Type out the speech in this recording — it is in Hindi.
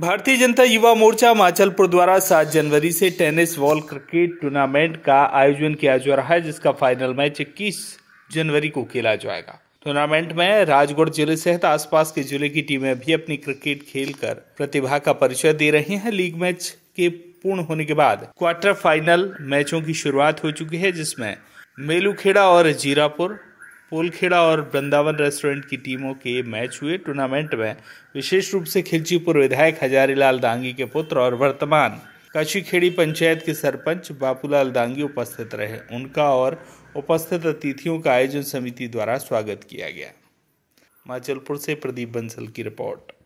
भारतीय जनता युवा मोर्चा माचलपुर द्वारा सात जनवरी से टेनिस वॉल क्रिकेट टूर्नामेंट का आयोजन किया जा रहा है जिसका फाइनल मैच इक्कीस जनवरी को खेला जाएगा टूर्नामेंट में राजगढ़ जिले सहित आसपास के जिले की टीमें भी अपनी क्रिकेट खेलकर प्रतिभा का परिचय दे रही हैं लीग मैच के पूर्ण होने के बाद क्वार्टर फाइनल मैचों की शुरुआत हो चुकी है जिसमें मेलूखेड़ा और जीरापुर पोलखेड़ा और वृंदावन रेस्टोरेंट की टीमों के मैच हुए टूर्नामेंट में विशेष रूप से खिलचीपुर विधायक हजारीलाल दांगी के पुत्र और वर्तमान काशीखेड़ी पंचायत के सरपंच बापूलाल दांगी उपस्थित रहे उनका और उपस्थित अतिथियों का आयोजन समिति द्वारा स्वागत किया गया माचलपुर से प्रदीप बंसल की रिपोर्ट